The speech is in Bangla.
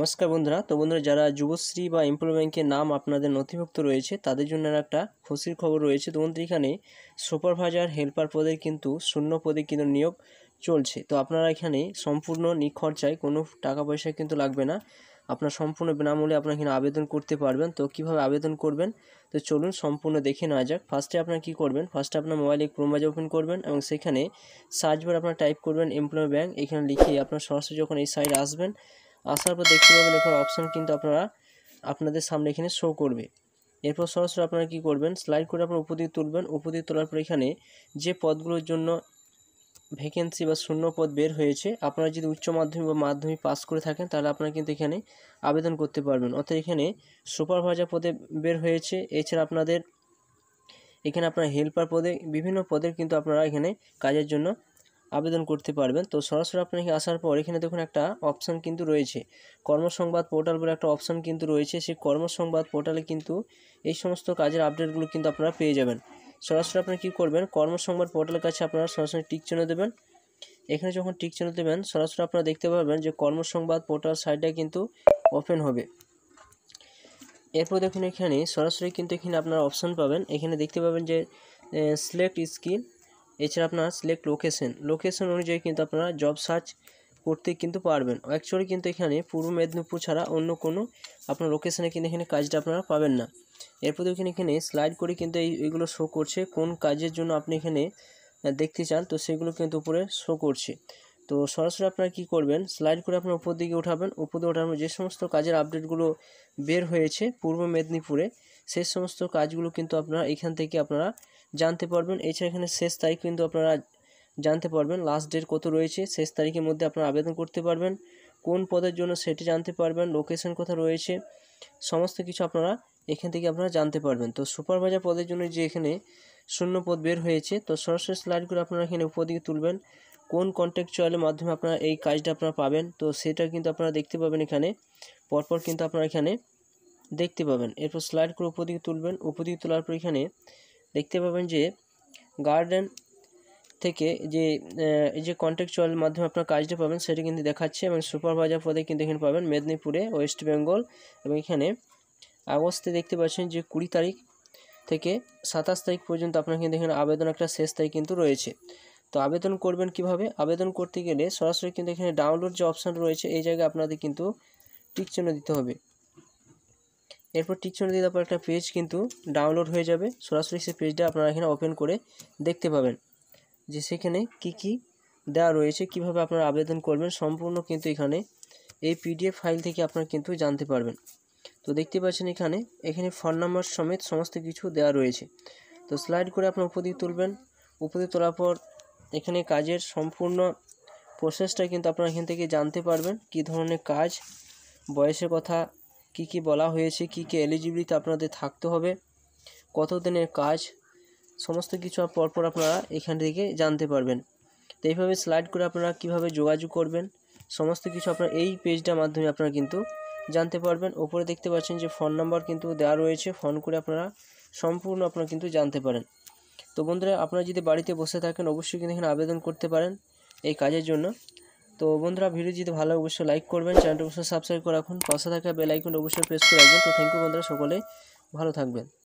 নমস্কার বন্ধুরা তো বন্ধুরা যারা যুবশ্রী বা এমপ্লয় ব্যাংকের নাম আপনাদের নথিভুক্ত রয়েছে তাদের জন্য একটা খুশির খবর রয়েছে তো বন্ধুরা এখানে সুপারভাইজার হেল্পার পদের কিন্তু শূন্য পদে কিন্তু নিয়োগ চলছে তো আপনারা এখানে সম্পূর্ণ নিখরচায় কোনো টাকা পয়সা কিন্তু লাগবে না আপনার সম্পূর্ণ বিনামূল্যে আপনারা এখানে আবেদন করতে পারবেন তো কিভাবে আবেদন করবেন তো চলুন সম্পূর্ণ দেখে নেওয়া যাক ফার্স্টে আপনার কী করবেন ফার্স্টে আপনার মোবাইলে ক্রোমবাজ ওপেন করবেন এবং সেখানে সার্চ বার আপনার টাইপ করবেন এমপ্লয় ব্যাঙ্ক এখানে লিখে আপনার সরাসরি যখন এই সাইড আসবেন আসার পর দেখতে পাবেন এখানে অপশান কিন্তু আপনারা আপনাদের সামনে এখানে শো করবে এরপর সরাসরি আপনারা কি করবেন স্লাইড করে আপনার উপর দিয়ে তুলবেন উপর দিয়ে তোলার পর এখানে যে পদগুলোর জন্য ভ্যাকেন্সি বা শূন্য পদ বের হয়েছে আপনারা যদি উচ্চ মাধ্যমিক বা মাধ্যমিক পাস করে থাকেন তাহলে আপনারা কিন্তু এখানে আবেদন করতে পারবেন অর্থাৎ এখানে সুপারভাইজার পদে বের হয়েছে এছাড়া আপনাদের এখানে আপনার হেল্পার পদে বিভিন্ন পদের কিন্তু আপনারা এখানে কাজের জন্য আবেদন করতে পারবেন তো সরাসরি আপনাকে আসার পর এখানে দেখুন একটা অপশান কিন্তু রয়েছে কর্মসংবাদ পোর্টাল বলে একটা অপশান কিন্তু রয়েছে সেই কর্মসংবাদ পোর্টালে কিন্তু এই সমস্ত কাজের আপডেটগুলো কিন্তু আপনারা পেয়ে যাবেন সরাসরি আপনারা কী করবেন কর্মসংবাদ পোর্টালের কাছে আপনারা সরাসরি টিক চিহ্ন দেবেন এখানে যখন টিক চিহ্ন দেবেন সরাসরি আপনারা দেখতে পাবেন যে কর্মসংবাদ পোর্টাল সাইটটা কিন্তু ওপেন হবে এরপর দেখুন এখানে সরাসরি কিন্তু এখানে আপনারা অপশান পাবেন এখানে দেখতে পাবেন যে সিলেক্ট স্কিল এছাড়া আপনারা সিলেক্ট লোকেশন লোকেশন অনুযায়ী কিন্তু আপনারা জব সার্চ করতে কিন্তু পারবেন অ্যাকচুয়ালি কিন্তু এখানে পূর্ব মেদিনীপুর ছাড়া অন্য কোনো আপনার লোকেশানে কিন্তু এখানে কাজটা আপনারা পাবেন না এরপর দেখুন এখানে স্লাইড করে কিন্তু এই এইগুলো শো করছে কোন কাজের জন্য আপনি এখানে দেখতে চান তো সেগুলো কিন্তু উপরে শো করছে তো সরাসরি আপনারা কী করবেন স্লাইড করে আপনার উপর দিকে উঠাবেন উপর দিকে ওঠানোর যে সমস্ত কাজের আপডেটগুলো বের হয়েছে পূর্ব মেদিনীপুরে সেই সমস্ত কাজগুলো কিন্তু আপনারা এখান থেকে আপনারা জানতে পারবেন এছাড়া এখানে শেষ তারিখ কিন্তু আপনারা জানতে পারবেন লাস্ট ডেট কত রয়েছে শেষ তারিখের মধ্যে আপনারা আবেদন করতে পারবেন কোন পদের জন্য সেটি জানতে পারবেন লোকেশন কোথা রয়েছে সমস্ত কিছু আপনারা এখান থেকে আপনারা জানতে পারবেন তো সুপারভাইজার পদের জন্য যে এখানে শূন্য পদ বের হয়েছে তো সরাসরি স্লাইডগুলো আপনারা এখানে উপর দিকে তুলবেন কোন কন্ট্যাকচুয়ালের মাধ্যমে আপনারা এই কাজটা আপনারা পাবেন তো সেটা কিন্তু আপনারা দেখতে পাবেন এখানে পরপর কিন্তু আপনারা এখানে দেখতে পাবেন এরপর স্লাইডগুলো উপর দিকে তুলবেন উপর দিকে তোলার পর এখানে দেখতে পাবেন যে গার্ডেন থেকে যে এই যে কন্ট্রাকচুয়াল মাধ্যমে আপনার কাজটা পাবেন সেটা কিন্তু দেখাচ্ছে এবং সুপারভাইজার পদে কিন্তু এখানে পাবেন মেদিনীপুরে ওয়েস্ট বেঙ্গল এবং এখানে আগস্টে দেখতে পাচ্ছেন যে কুড়ি তারিখ থেকে সাতাশ তারিখ পর্যন্ত আপনার কিন্তু এখানে আবেদন একটা শেষ তারিখ কিন্তু রয়েছে তো আবেদন করবেন কিভাবে আবেদন করতে গেলে সরাসরি কিন্তু এখানে ডাউনলোড যে অপশান রয়েছে এই জায়গায় আপনাদের কিন্তু টিক দিতে হবে এরপর টিক চিহ্ন দিয়ে তারপর একটা পেজ কিন্তু ডাউনলোড হয়ে যাবে সরাসরি সেই পেজটা আপনারা এখানে ওপেন করে দেখতে পাবেন যে সেখানে কি কি দেওয়া রয়েছে কিভাবে আপনারা আবেদন করবেন সম্পূর্ণ কিন্তু এখানে এই পিডিএফ ফাইল থেকে আপনারা কিন্তু জানতে পারবেন তো দেখতে পাচ্ছেন এখানে এখানে ফোন নাম্বার সমেত সমস্ত কিছু দেওয়া রয়েছে তো স্লাইড করে আপনার উপদি তুলবেন উপদি তোলার পর এখানে কাজের সম্পূর্ণ প্রসেসটা কিন্তু আপনারা এখান থেকে জানতে পারবেন কি ধরনের কাজ বয়সের কথা কি কি বলা হয়েছে কি কি এলিজিবিলিটি আপনাদের থাকতে হবে কত দিনের কাজ সমস্ত কিছু পরপর আপনারা এখান থেকে জানতে পারবেন তো এইভাবে স্লাইড করে আপনারা কিভাবে যোগাযোগ করবেন সমস্ত কিছু আপনারা এই পেজটার মাধ্যমে আপনারা কিন্তু জানতে পারবেন ওপরে দেখতে পাচ্ছেন যে ফোন নাম্বার কিন্তু দেওয়া রয়েছে ফোন করে আপনারা সম্পূর্ণ আপনারা কিন্তু জানতে পারেন তো বন্ধুরা আপনারা যদি বাড়িতে বসে থাকেন অবশ্যই কিন্তু এখানে আবেদন করতে পারেন এই কাজের জন্য তো বন্ধুরা ভিডিও যদি ভালো অবশ্যই লাইক করবেন চ্যানেলটি অবশ্যই সাবস্ক্রাইব করে রাখুন পাশে থাকা বেল অবশ্যই প্রেস করে রাখবেন তো থ্যাংক ইউ বন্ধুরা সকলে ভালো থাকবেন